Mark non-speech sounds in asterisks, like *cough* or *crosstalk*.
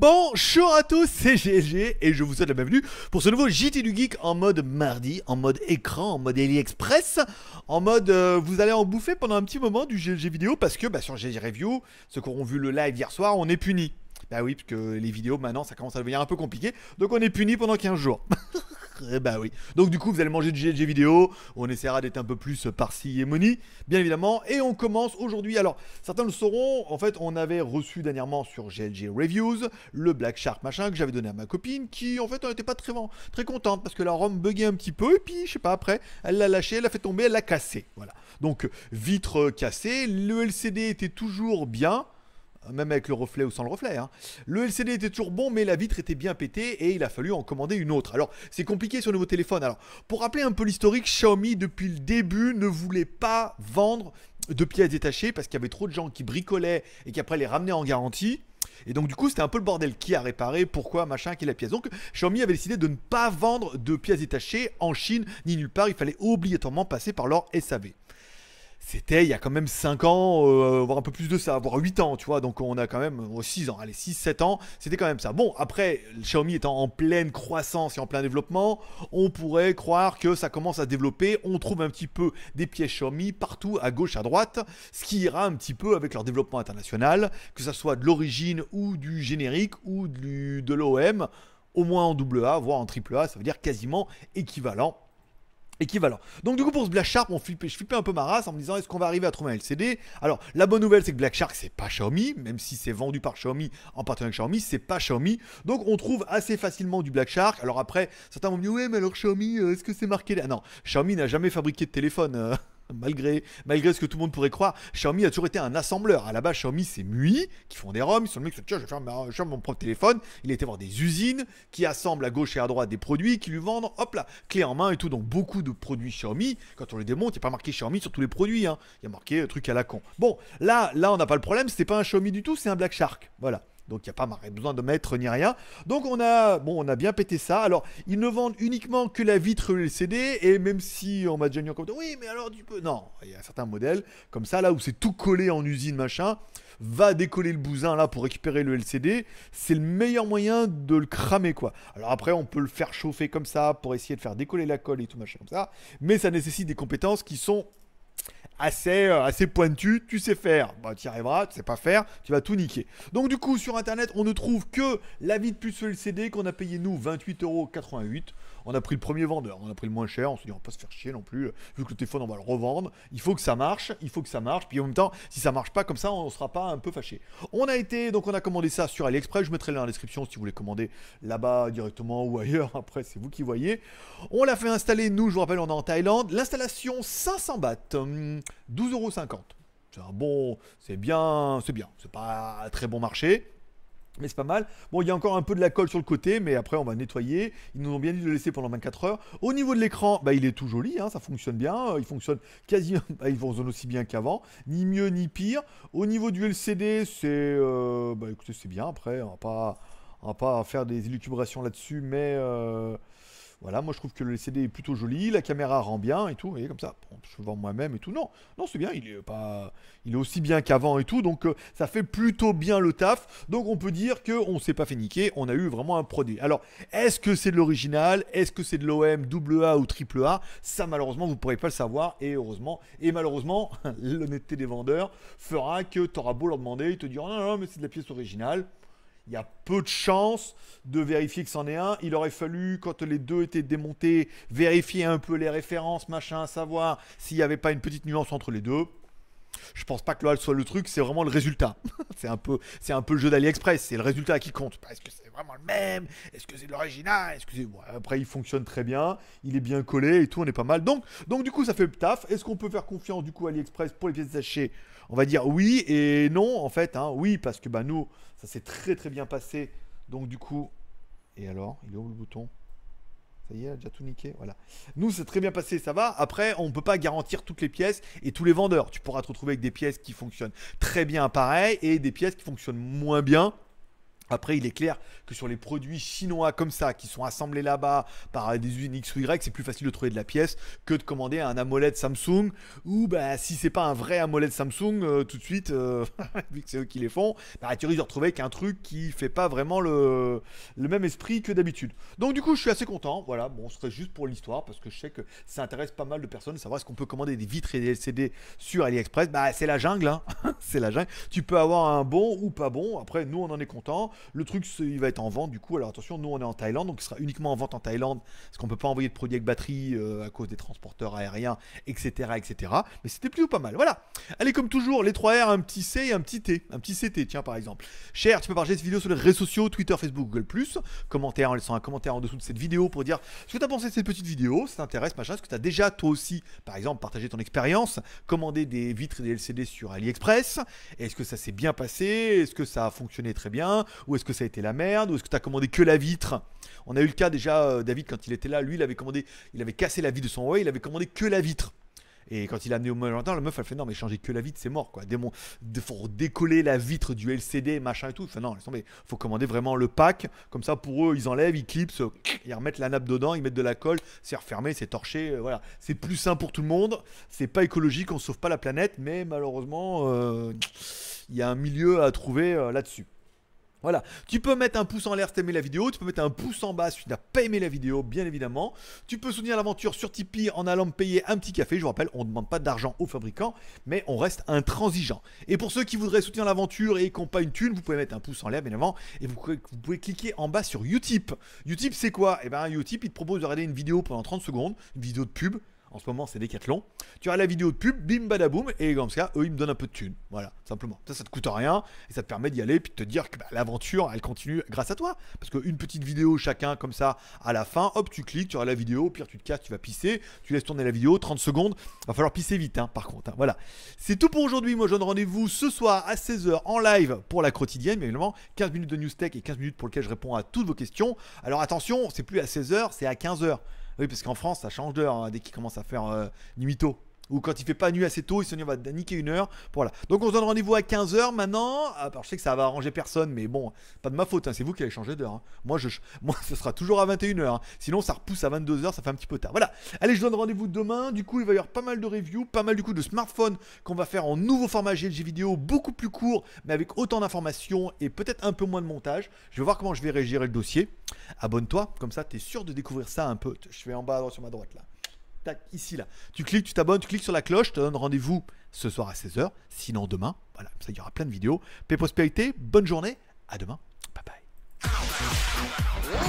Bonjour à tous, c'est GLG et je vous souhaite la bienvenue pour ce nouveau JT du Geek en mode mardi, en mode écran, en mode AliExpress, en mode euh, vous allez en bouffer pendant un petit moment du G&G vidéo parce que bah, sur G&G Review, ceux qui auront vu le live hier soir, on est puni. Bah oui, parce que les vidéos maintenant ça commence à devenir un peu compliqué, donc on est puni pendant 15 jours. *laughs* Et eh bah ben oui. Donc du coup, vous allez manger du GLG vidéo. On essaiera d'être un peu plus euh, par bien évidemment. Et on commence aujourd'hui. Alors, certains le sauront. En fait, on avait reçu dernièrement sur GLG Reviews le Black Shark machin que j'avais donné à ma copine, qui en fait n'était pas très, très contente parce que la ROM buguait un petit peu. Et puis, je sais pas, après, elle l'a lâché, elle l'a fait tomber, elle l'a cassé. Voilà. Donc, euh, vitre euh, cassée. Le LCD était toujours bien même avec le reflet ou sans le reflet. Hein. Le LCD était toujours bon, mais la vitre était bien pétée et il a fallu en commander une autre. Alors, c'est compliqué sur le nouveau téléphone. Alors, pour rappeler un peu l'historique, Xiaomi, depuis le début, ne voulait pas vendre de pièces détachées parce qu'il y avait trop de gens qui bricolaient et qui après les ramenaient en garantie. Et donc du coup c'était un peu le bordel qui a réparé, pourquoi, machin, qui est la pièce. Donc Xiaomi avait décidé de ne pas vendre de pièces détachées en Chine ni nulle part, il fallait obligatoirement passer par leur SAV c'était il y a quand même 5 ans, euh, voire un peu plus de ça, voire 8 ans, tu vois. Donc on a quand même 6 ans, allez, 6, 7 ans, c'était quand même ça. Bon, après, Xiaomi étant en pleine croissance et en plein développement, on pourrait croire que ça commence à développer. On trouve un petit peu des pièces Xiaomi partout, à gauche, à droite, ce qui ira un petit peu avec leur développement international, que ça soit de l'origine ou du générique ou de l'OM, au moins en double A, voire en triple A, ça veut dire quasiment équivalent équivalent. Donc du coup pour ce Black Shark, on je flippais un peu ma race en me disant est-ce qu'on va arriver à trouver un LCD Alors la bonne nouvelle c'est que Black Shark c'est pas Xiaomi, même si c'est vendu par Xiaomi en partenariat avec Xiaomi, c'est pas Xiaomi. Donc on trouve assez facilement du Black Shark. Alors après certains vont dit ouais mais alors Xiaomi euh, est-ce que c'est marqué là Non, Xiaomi n'a jamais fabriqué de téléphone. Euh malgré, malgré ce que tout le monde pourrait croire, Xiaomi a toujours été un assembleur. À la base, Xiaomi, c'est MUI qui font des roms, Ils sont le mec qui se dit Tiens, je vais faire, mon propre téléphone. Il était voir des usines qui assemblent à gauche et à droite des produits, qui lui vendent, hop là, clé en main et tout. Donc, beaucoup de produits Xiaomi, quand on les démonte, il n'y a pas marqué Xiaomi sur tous les produits. Hein. Il y a marqué euh, truc à la con. Bon, là, là on n'a pas le problème. C'était pas un Xiaomi du tout, c'est un Black Shark. Voilà. Donc il n'y a pas besoin de mettre ni rien. Donc on a, bon, on a bien pété ça. Alors ils ne vendent uniquement que la vitre LCD et même si on m'a déjà mis en compte... oui mais alors tu peux... Non, il y a certains modèles comme ça là où c'est tout collé en usine machin. Va décoller le bousin là pour récupérer le LCD. C'est le meilleur moyen de le cramer quoi. Alors après on peut le faire chauffer comme ça pour essayer de faire décoller la colle et tout machin comme ça. Mais ça nécessite des compétences qui sont assez, euh, assez pointu, tu sais faire. Bah, tu y arriveras, tu sais pas faire, tu vas tout niquer. Donc, du coup, sur Internet, on ne trouve que la vie de puce LCD qu'on a payé, nous, 28,88€ on a pris le premier vendeur, on a pris le moins cher, on se dit on va pas se faire chier non plus, euh, vu que le téléphone on va le revendre, il faut que ça marche, il faut que ça marche, puis en même temps, si ça marche pas comme ça, on sera pas un peu fâché. On a été, donc on a commandé ça sur AliExpress, je mettrai le lien dans la description si vous voulez commander là-bas directement ou ailleurs, *laughs* après c'est vous qui voyez. On l'a fait installer, nous je vous rappelle, on est en Thaïlande, l'installation 500 bahts, 12,50€. Hum, c'est un bon, c'est bien, c'est bien, c'est pas un très bon marché, mais c'est pas mal. Bon, il y a encore un peu de la colle sur le côté, mais après on va nettoyer. Ils nous ont bien dit de le laisser pendant 24 heures. Au niveau de l'écran, bah, il est tout joli, hein, ça fonctionne bien. Euh, il fonctionne quasiment, *laughs* bah, il aussi bien qu'avant, ni mieux ni pire. Au niveau du LCD, c'est, euh, bah, écoutez, c'est bien. Après, on va pas, on va pas faire des élucubrations là-dessus, mais euh, voilà, moi je trouve que le LCD est plutôt joli, la caméra rend bien et tout. Vous voyez comme ça je vends moi-même et tout. Non, non, c'est bien, il est pas, il est aussi bien qu'avant et tout, donc euh, ça fait plutôt bien le taf. Donc on peut dire que on s'est pas fait niquer, on a eu vraiment un produit. Alors, est-ce que c'est de l'original Est-ce que c'est de l'OM double A ou triple A Ça, malheureusement, vous pourrez pas le savoir et heureusement et malheureusement, *laughs* l'honnêteté des vendeurs fera que tu auras beau leur demander, ils te diront non, non, mais c'est de la pièce originale il y a peu de chances de vérifier que c'en est un. Il aurait fallu, quand les deux étaient démontés, vérifier un peu les références, machin, à savoir s'il n'y avait pas une petite nuance entre les deux. Je pense pas que l'OAL soit le truc, c'est vraiment le résultat. *laughs* c'est un peu, c'est un peu le jeu d'AliExpress, c'est le résultat qui compte. Est-ce que c'est vraiment le même Est-ce que c'est l'original après, il fonctionne très bien, il est bien collé et tout, on est pas mal. Donc, donc du coup, ça fait le taf. Est-ce qu'on peut faire confiance du coup à AliExpress pour les pièces détachées On va dire oui et non en fait. Hein, oui parce que bah nous, ça s'est très très bien passé. Donc du coup, et alors, il est où le bouton ça y est, a déjà tout niqué. Voilà. Nous, c'est très bien passé, ça va. Après, on ne peut pas garantir toutes les pièces et tous les vendeurs. Tu pourras te retrouver avec des pièces qui fonctionnent très bien pareil et des pièces qui fonctionnent moins bien après, il est clair que sur les produits chinois comme ça, qui sont assemblés là-bas par des usines X ou Y, c'est plus facile de trouver de la pièce que de commander un AMOLED Samsung. Ou bah, si c'est pas un vrai AMOLED Samsung, euh, tout de suite, euh, *laughs* vu que c'est eux qui les font, bah, tu risques de retrouver qu'un truc qui fait pas vraiment le, le même esprit que d'habitude. Donc du coup, je suis assez content. Voilà, bon, ce serait juste pour l'histoire parce que je sais que ça intéresse pas mal de personnes. Savoir ce qu'on peut commander des vitres et des LCD sur AliExpress, bah c'est la jungle. Hein. *laughs* c'est la jungle. Tu peux avoir un bon ou pas bon. Après, nous, on en est content. Le truc, il va être en vente du coup. Alors attention, nous, on est en Thaïlande, donc il sera uniquement en vente en Thaïlande parce qu'on peut pas envoyer de produits avec batterie euh, à cause des transporteurs aériens, etc. etc. Mais c'était plutôt pas mal. Voilà. Allez, comme toujours, les 3R, un petit C et un petit T. Un petit CT, tiens, par exemple. Cher, tu peux partager cette vidéo sur les réseaux sociaux, Twitter, Facebook, Google. Commentaire en laissant un commentaire en dessous de cette vidéo pour dire ce que tu as pensé de cette petite vidéo, ça t'intéresse, machin. Est-ce que tu as déjà, toi aussi, par exemple, partagé ton expérience, commandé des vitres et des LCD sur AliExpress est-ce que ça s'est bien passé Est-ce que ça a fonctionné très bien Ou est-ce que ça a été la merde Ou est-ce que tu as commandé que la vitre On a eu le cas déjà, euh, David, quand il était là, lui, il avait commandé, il avait cassé la vitre de son Huawei, il avait commandé que la vitre. Et quand il a amené au Molentin, la meuf, elle fait non, mais changer que la vitre, c'est mort, quoi. Démon, faut décoller la vitre du LCD, machin et tout. Enfin, non, mais faut commander vraiment le pack. Comme ça, pour eux, ils enlèvent, ils clipsent, ils remettent la nappe dedans, ils mettent de la colle, c'est refermé, c'est torché. Euh, voilà, c'est plus sain pour tout le monde. C'est pas écologique, on sauve pas la planète, mais malheureusement, euh, il y a un milieu à trouver euh, là-dessus. Voilà, tu peux mettre un pouce en l'air si as aimé la vidéo, tu peux mettre un pouce en bas si tu n'as pas aimé la vidéo, bien évidemment. Tu peux soutenir l'aventure sur Tipeee en allant me payer un petit café. Je vous rappelle, on ne demande pas d'argent aux fabricants, mais on reste intransigeant. Et pour ceux qui voudraient soutenir l'aventure et qui n'ont pas une thune, vous pouvez mettre un pouce en l'air, bien évidemment, et vous vous pouvez, cliquer en bas sur Utip. Utip, c'est quoi Eh bien, Utip, il te propose de regarder une vidéo pendant 30 secondes, une vidéo de pub en ce moment c'est Decathlon. Tu as la vidéo de pub, bim badaboum, et comme ça, eux ils me donnent un peu de thunes. Voilà, simplement. Ça, ça te coûte rien, et ça te permet d'y aller, puis de te dire que bah, l'aventure elle continue grâce à toi. Parce qu'une petite vidéo chacun, comme ça, à la fin, hop, tu cliques, tu auras la vidéo, pire tu te casses, tu vas pisser, tu laisses tourner la vidéo, 30 secondes, va falloir pisser vite, hein, par contre. Hein, voilà. C'est tout pour aujourd'hui, moi je donne rendez-vous ce soir à 16h en live pour la quotidienne, mais évidemment 15 minutes de news tech et 15 minutes pour lequel je réponds à toutes vos questions. Alors attention, c'est plus à 16h, c'est à 15h. Oui, parce qu'en France, ça change d'heure. Hein, dès qu'il commence à faire euh, Nimito. Ou quand il fait pas nuit assez tôt, il se dit on va niquer une heure. Voilà. Donc on se donne rendez-vous à 15h maintenant. Ah, je sais que ça va arranger personne, mais bon, pas de ma faute, hein. c'est vous qui allez changer d'heure. Hein. Moi, je, *laughs* moi, ce sera toujours à 21h. Hein. Sinon, ça repousse à 22h, ça fait un petit peu tard. Voilà. Allez, je donne rendez-vous demain. Du coup, il va y avoir pas mal de reviews, pas mal du coup de smartphones qu'on va faire en nouveau format GLG vidéo, beaucoup plus court, mais avec autant d'informations et peut-être un peu moins de montage. Je vais voir comment je vais régir le dossier. Abonne-toi, comme ça, tu es sûr de découvrir ça un peu. Je vais en bas sur ma droite là ici, là. Tu cliques, tu t'abonnes, tu cliques sur la cloche, je te donne rendez-vous ce soir à 16h, sinon demain. Voilà, ça, il y aura plein de vidéos. Paix prospérité, bonne journée, à demain. Bye bye.